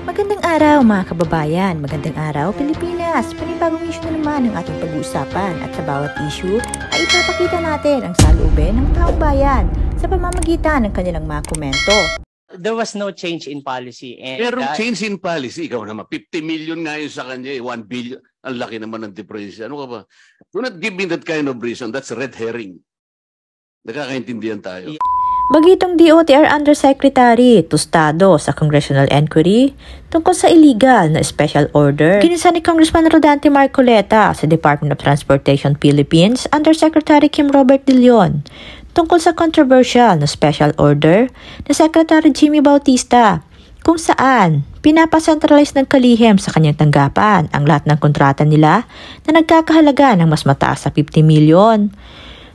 Magandang araw mga kababayan, magandang araw Pilipinas! Panibagong issue na naman ang ating pag-uusapan at sa bawat issue ay ipapakita natin ang salubin ng taong bayan sa pamamagitan ng kanilang mga komento. There was no change in policy. And, Merong uh, change in policy, ikaw naman. 50 million nga yun sa kanya, 1 eh. billion. Ang laki naman ng difference. Ano ka ba? Do not give me that kind of reason. That's red herring. Nakakaintindihan tayo. Yeah. Bagitong DOTR Undersecretary Tustado sa Congressional Inquiry tungkol sa illegal na special order. Kinisa ni Congressman Rodante Marcoleta sa Department of Transportation Philippines Undersecretary Kim Robert De Leon tungkol sa controversial na special order na Secretary Jimmy Bautista kung saan pinapasentralize ng kalihim sa kanyang tanggapan ang lahat ng kontrata nila na nagkakahalaga ng mas mataas sa 50 milyon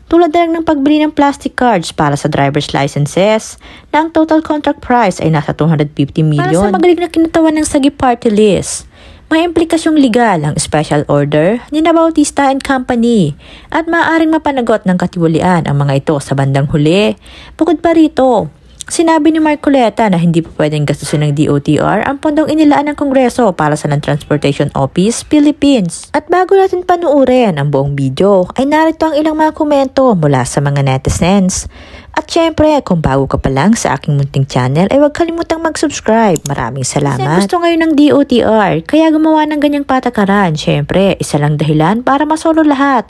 tulad na lang ng pagbili ng plastic cards para sa driver's licenses na ang total contract price ay nasa 250 million. Para sa magaling na kinatawan ng Sagi Party List, may implikasyong legal ang special order ni Nabautista and Company at maaaring mapanagot ng katiwalian ang mga ito sa bandang huli. Bukod pa rito, Sinabi ni Marcoleta na hindi pa pwedeng gastusin ng DOTR ang pondong inilaan ng Kongreso para sa Non-Transportation Office, Philippines. At bago natin panuurin ang buong video, ay narito ang ilang mga komento mula sa mga netizens. At syempre, kung bago ka pa lang sa aking munting channel, ay huwag kalimutang mag-subscribe. Maraming salamat. Kasi gusto ngayon ng DOTR, kaya gumawa ng ganyang patakaran. Syempre, isa lang dahilan para masolo lahat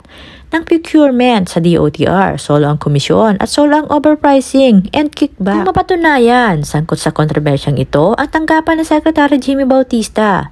ng procurement sa DOTR, solo ang komisyon at solo ang overpricing and kickback. Kung mapatunayan, sangkot sa kontrobersyang ito ang tanggapan ng Secretary Jimmy Bautista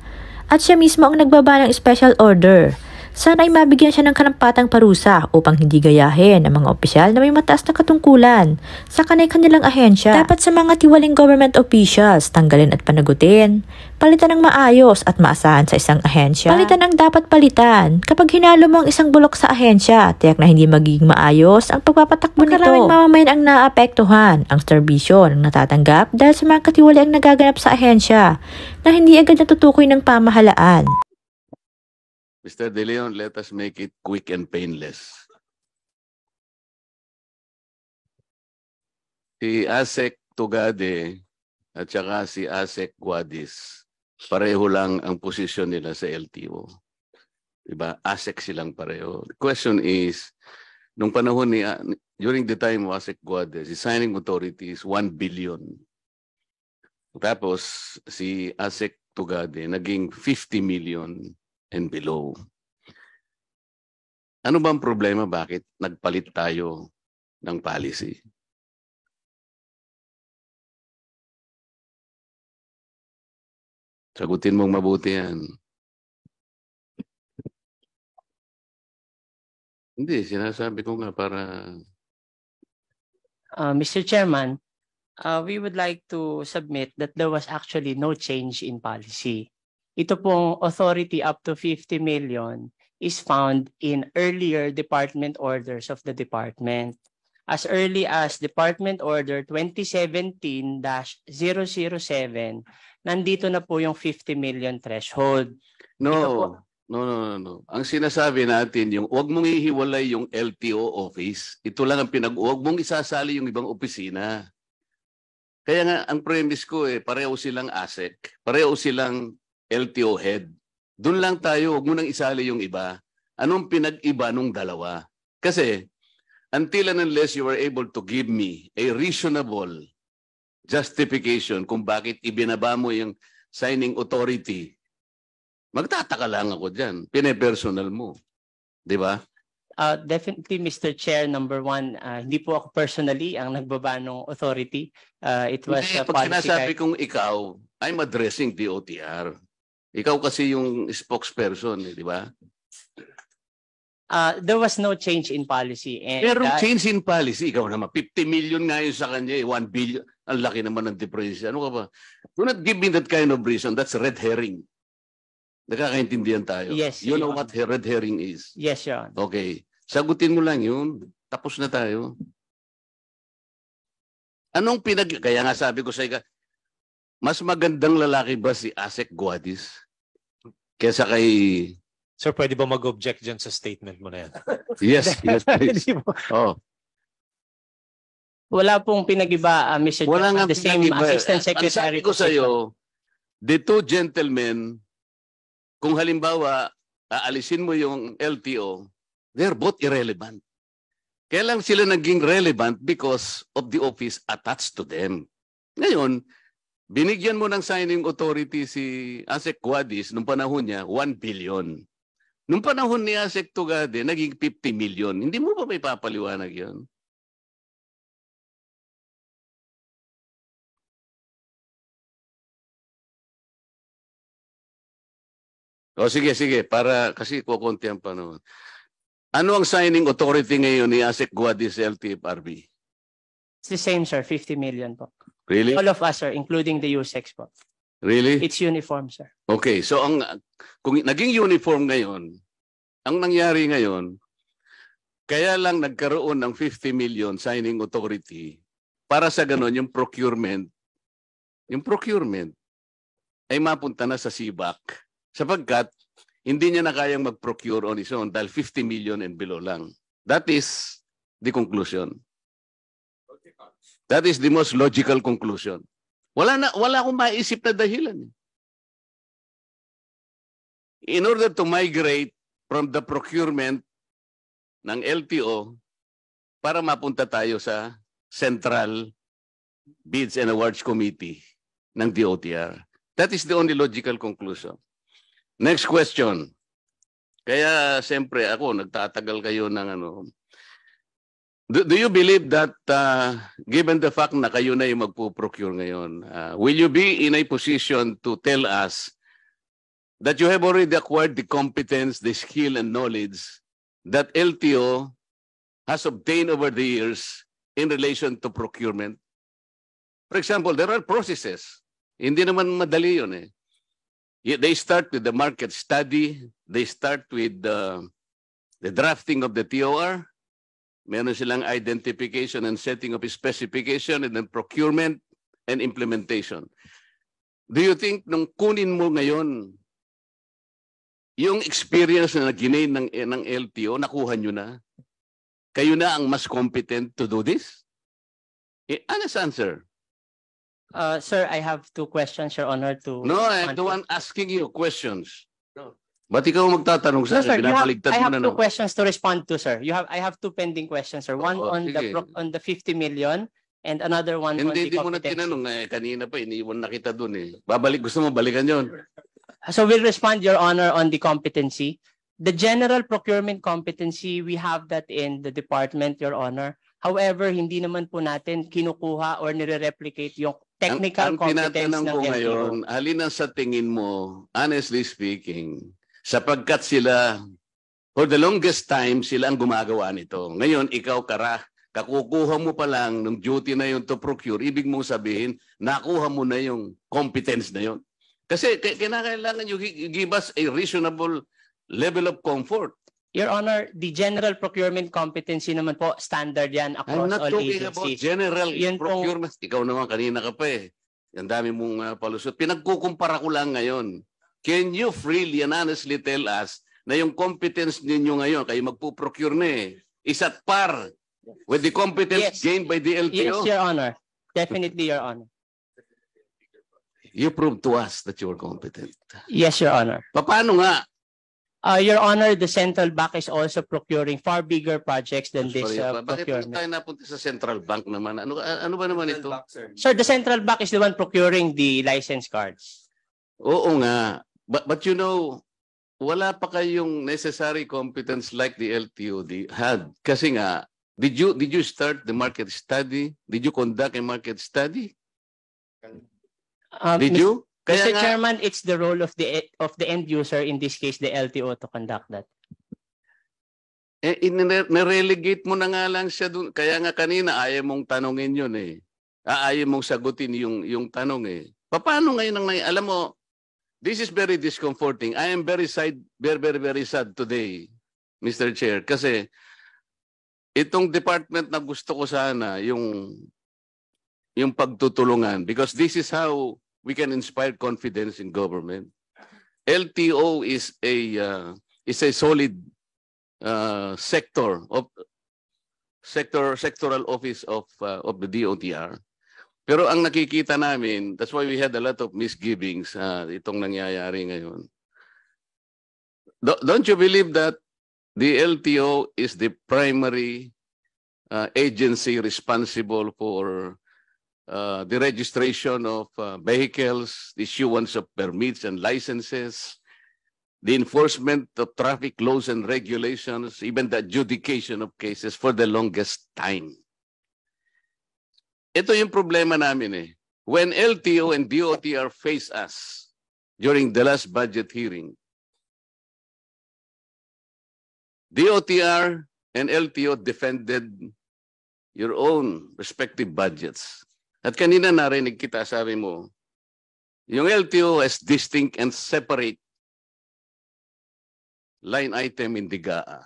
at siya mismo ang nagbaba ng special order sana ay mabigyan siya ng karampatang parusa upang hindi gayahin ang mga opisyal na may mataas na katungkulan sa kanay-kanilang ahensya. Dapat sa mga tiwaling government officials, tanggalin at panagutin. Palitan ng maayos at maasahan sa isang ahensya. Palitan ang dapat palitan. Kapag hinalo mo ang isang bulok sa ahensya, tiyak na hindi magiging maayos ang pagpapatakbo nito. Maraming mamamayan ang naapektuhan, ang serbisyo ng natatanggap dahil sa mga katiwali ang nagaganap sa ahensya na hindi agad natutukoy ng pamahalaan. Mr. De Leon, let us make it quick and painless. Si Asek Tugade at saka si Asek Guadis, pareho lang ang posisyon nila sa LTO. Diba? Asek silang pareho. The question is, nung panahon ni, during the time of Asek Guadis, the signing authority is 1 billion. Tapos, si Asek Tugade naging 50 million and below. Ano ba ang problema? Bakit nagpalit tayo ng policy? Sagutin mong mabuti yan. Hindi, sinasabi ko nga para... Uh, Mr. Chairman, uh, we would like to submit that there was actually no change in policy. Ito pong authority up to 50 million is found in earlier department orders of the department. As early as Department Order 2017-007, nandito na po yung 50 million threshold. No, no, no, no, no. Ang sinasabi natin, yung huwag mong ihiwalay yung LTO office. Ito lang ang pinag huwag mong isasali yung ibang opisina. Kaya nga, ang premise ko eh, pareho silang ASEC, pareho silang LTO head. Doon lang tayo, huwag mo nang isali yung iba. Anong pinag-iba nung dalawa? Kasi until and unless you are able to give me a reasonable justification kung bakit ibinaba mo yung signing authority, magtataka lang ako dyan. Pine-personal mo. Di ba? Uh, definitely, Mr. Chair, number one, uh, hindi po ako personally ang nagbaba ng authority. Uh, it was hindi, uh, pag sinasabi kong ikaw, I'm addressing the OTR. Ikaw kasi yung spokesperson, eh, di ba? Uh, there was no change in policy. And Pero uh, change in policy, ikaw naman, 50 million nga yun sa kanya, 1 eh. billion. Ang laki naman ng depression. Ano ka ba? Do not give me that kind of reason. That's red herring. Nakakaintindihan tayo. Yes. You know what red herring is. Yes, Your Okay. Sagutin mo lang yun. Tapos na tayo. Anong pinag... Kaya nga sabi ko sa ika, mas magandang lalaki ba si Asek Guadis kesa kay... Sir, pwede ba mag-object diyan sa statement mo na yan? yes, yes, please. oh. Wala pong pinag-iba, uh, Mr. Wala Johnson, the same Assistant Secretary. Ang ko sa iyo, the two gentlemen, kung halimbawa, aalisin mo yung LTO, they're both irrelevant. Kailan sila naging relevant because of the office attached to them. Ngayon, Binigyan mo ng signing authority si Asek Guadis nung panahon niya, 1 billion. Nung panahon ni Asek Tugade, naging 50 million. Hindi mo ba may papaliwanag yon? O sige, sige. Para kasi kukunti ang panahon. Ano ang signing authority ngayon ni ASEC Guadis LTFRB? Si same sir, 50 million po. Really? All of us, sir, including the USEX po. Really? It's uniform, sir. Okay, so ang kung naging uniform ngayon, ang nangyari ngayon, kaya lang nagkaroon ng 50 million signing authority para sa ganun yung procurement, yung procurement ay mapunta na sa CBAC sapagkat hindi niya na kayang mag-procure on his own dahil 50 million and below lang. That is the conclusion. That is the most logical conclusion. Wala, na, wala akong maiisip na dahilan. Eh. In order to migrate from the procurement ng LTO para mapunta tayo sa Central Bids and Awards Committee ng DOTR. That is the only logical conclusion. Next question. Kaya siyempre ako, nagtatagal kayo ng ano, Do, do you believe that uh, given the fact na kayo na yung magpo-procure ngayon, uh, will you be in a position to tell us that you have already acquired the competence, the skill and knowledge that LTO has obtained over the years in relation to procurement? For example, there are processes. Hindi naman madali yun eh. They start with the market study. They start with the, uh, the drafting of the TOR. Meron silang identification and setting of specification and then procurement and implementation. Do you think nung kunin mo ngayon yung experience na nag ng, ng LTO, nakuha nyo na? Kayo na ang mas competent to do this? Eh, honest answer. Uh, sir, I have two questions, Your Honor. To no, I, the one asking you questions. Ba't ikaw magtatanong sa sir, sir pinapaligtad mo na I have two questions to respond to, sir. You have I have two pending questions, sir. One Oo, oh, on the sige. pro- on the 50 million and another one on Hindi, the di mo na tinanong eh, kanina pa, iniwan na kita dun eh. Babalik, gusto mo balikan yon. So we'll respond, Your Honor, on the competency. The general procurement competency, we have that in the department, Your Honor. However, hindi naman po natin kinukuha or nire-replicate yung technical ang, ang competence tinatanong ng ko ngayon, alin ang sa tingin mo, honestly speaking, sapagkat sila for the longest time sila ang gumagawa nito. Ngayon ikaw kara kakukuha mo pa lang ng duty na yun to procure, ibig mong sabihin, nakuha mo na yung competence na yun. Kasi kinakailangan you give us a reasonable level of comfort. Your Honor, the general procurement competency naman po, standard yan across all agencies. I'm not talking about general yan procurement. Pong... Ikaw naman, kanina ka pa eh. Ang dami mong uh, palusot. Pinagkukumpara ko lang ngayon Can you freely and honestly tell us na yung competence ninyo ngayon, kayo magpo-procure na eh, is at par with the competence yes. gained by the LTO? Yes, Your Honor. Definitely, Your Honor. You proved to us that you were competent. Yes, Your Honor. Paano nga? Uh, Your Honor, the central bank is also procuring far bigger projects than I'm this sorry, uh, bakit procurement. Bakit tayo napunta sa central bank naman? Ano, ano ba naman ito? sir, the central bank is the one procuring the license cards. Oo nga. But, but you know, wala pa kayong necessary competence like the LTOD had. Kasi nga, did you, did you start the market study? Did you conduct a market study? Um, did you? Kaya Mr. Nga, Chairman, it's the role of the of the end user, in this case, the LTO, to conduct that. Eh, nirelegate mo na nga lang siya doon. Kaya nga kanina, ayaw mong tanongin yun eh. Ah, ayaw mong sagutin yung, yung tanong eh. Paano ngayon ang, alam mo, This is very discomforting. I am very sad, very, very, very sad today, Mr. Chair. Kasi itong department na gusto ko sana, yung, yung pagtutulungan. Because this is how we can inspire confidence in government. LTO is a, uh, is a solid uh, sector of sector sectoral office of uh, of the DOTR pero ang nakikita namin, that's why we had a lot of misgivings uh, itong nangyayari ngayon. Do- don't you believe that the LTO is the primary uh, agency responsible for uh, the registration of uh, vehicles, the issuance of permits and licenses, the enforcement of traffic laws and regulations, even the adjudication of cases for the longest time. Ito yung problema namin eh. When LTO and DOTR face us during the last budget hearing, DOTR and LTO defended your own respective budgets. At kanina narinig kita, sabi mo, yung LTO is distinct and separate line item in DIGAA.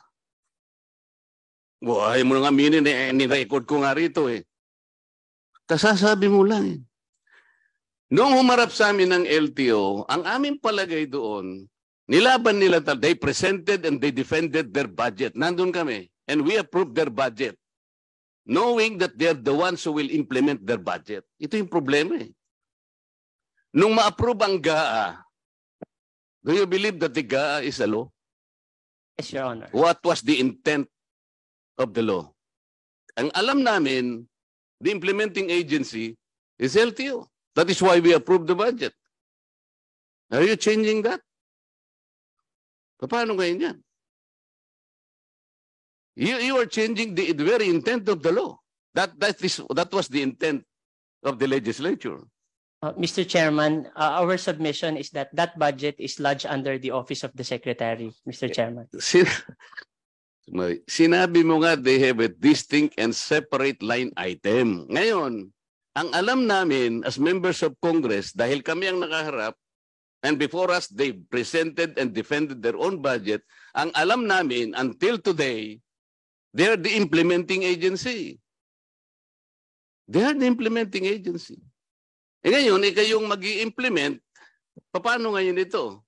Buhay mo nga aminin eh, ni-record ko nga rito eh. Kasasabi mo lang. Eh. Noong humarap sa amin ng LTO, ang aming palagay doon, nilaban nila, they presented and they defended their budget. Nandun kami and we approved their budget knowing that they're the ones who will implement their budget. Ito yung problema eh. Nung ma-approve ang GAA, do you believe that the GAA is a law? Yes, Your Honor. What was the intent of the law? Ang alam namin, the implementing agency is LTO. That is why we approved the budget. Are you changing that? Paano ngayon yan? You, you are changing the, the very intent of the law. That, that, is, that was the intent of the legislature. Uh, Mr. Chairman, uh, our submission is that that budget is lodged under the office of the secretary, Mr. Eh, Chairman. Sinabi mo nga they have a distinct and separate line item. Ngayon, ang alam namin as members of Congress, dahil kami ang nakaharap, and before us they presented and defended their own budget, ang alam namin until today, they are the implementing agency. They are the implementing agency. E ngayon, eh kayong mag implement paano ngayon ito?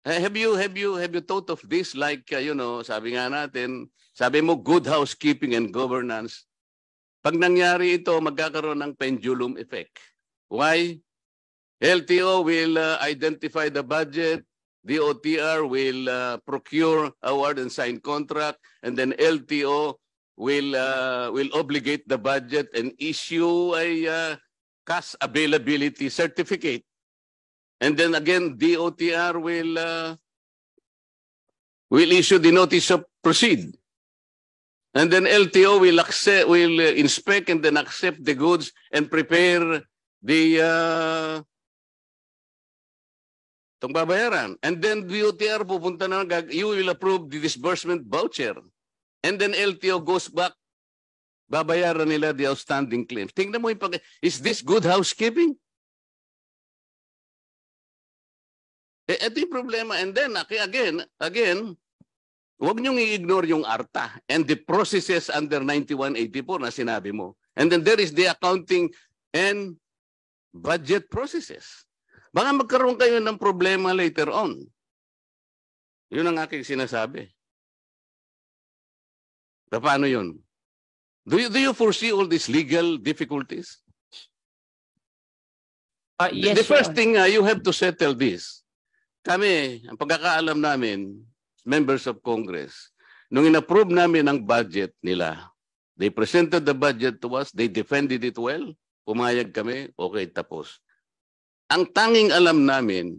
Eh, have you have you have you thought of this like uh, you know, sabi nga natin, sabi mo good housekeeping and governance. Pag nangyari ito, magkakaroon ng pendulum effect. Why? LTO will uh, identify the budget, DOTR will uh, procure, award and sign contract, and then LTO will uh, will obligate the budget and issue a uh, cash availability certificate. And then again, DOTR will uh, will issue the notice of proceed. And then LTO will accept, will uh, inspect and then accept the goods and prepare the uh, babayaran. And then DOTR pupunta na, you will approve the disbursement voucher. And then LTO goes back, babayaran nila the outstanding claims. Tingnan mo yung pag- is this good housekeeping? Eh, ito yung problema. And then, again, again, huwag niyong i-ignore yung ARTA and the processes under 9184 na sinabi mo. And then there is the accounting and budget processes. Baka magkaroon kayo ng problema later on. Yun ang aking sinasabi. paano yun? Do you, do you foresee all these legal difficulties? Uh, yes, the, the first sir. thing, uh, you have to settle this. Kami, ang pagkakaalam namin, members of Congress, nung inapprove namin ang budget nila, they presented the budget to us, they defended it well, pumayag kami, okay, tapos. Ang tanging alam namin,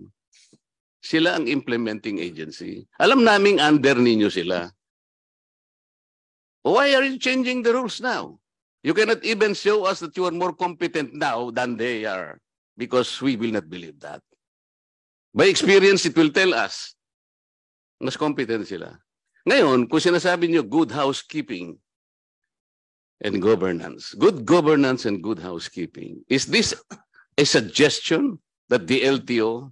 sila ang implementing agency. Alam naming under ninyo sila. Why are you changing the rules now? You cannot even show us that you are more competent now than they are because we will not believe that. By experience, it will tell us. Mas competent sila. Ngayon, kung sinasabi nyo good housekeeping and governance, good governance and good housekeeping, is this a suggestion that the LTO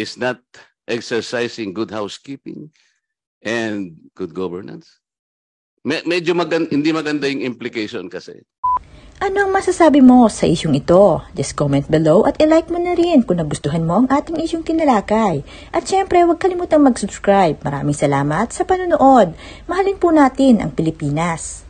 is not exercising good housekeeping and good governance? medyo maganda, hindi maganda yung implication kasi. Ano ang masasabi mo sa isyong ito? Just comment below at ilike mo na rin kung nagustuhan mo ang ating isyong tinalakay. At syempre, huwag kalimutang mag-subscribe. Maraming salamat sa panonood. Mahalin po natin ang Pilipinas.